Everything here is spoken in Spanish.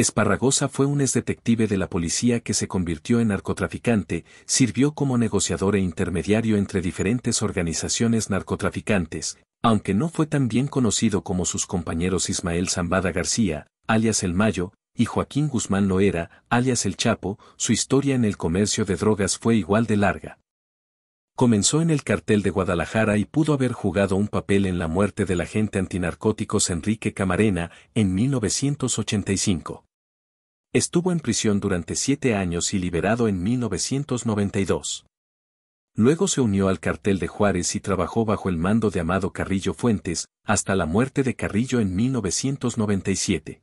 Esparragosa fue un exdetective de la policía que se convirtió en narcotraficante, sirvió como negociador e intermediario entre diferentes organizaciones narcotraficantes, aunque no fue tan bien conocido como sus compañeros Ismael Zambada García, alias El Mayo, y Joaquín Guzmán Loera, alias El Chapo, su historia en el comercio de drogas fue igual de larga. Comenzó en el cartel de Guadalajara y pudo haber jugado un papel en la muerte del agente antinarcóticos Enrique Camarena en 1985. Estuvo en prisión durante siete años y liberado en 1992. Luego se unió al cartel de Juárez y trabajó bajo el mando de Amado Carrillo Fuentes, hasta la muerte de Carrillo en 1997.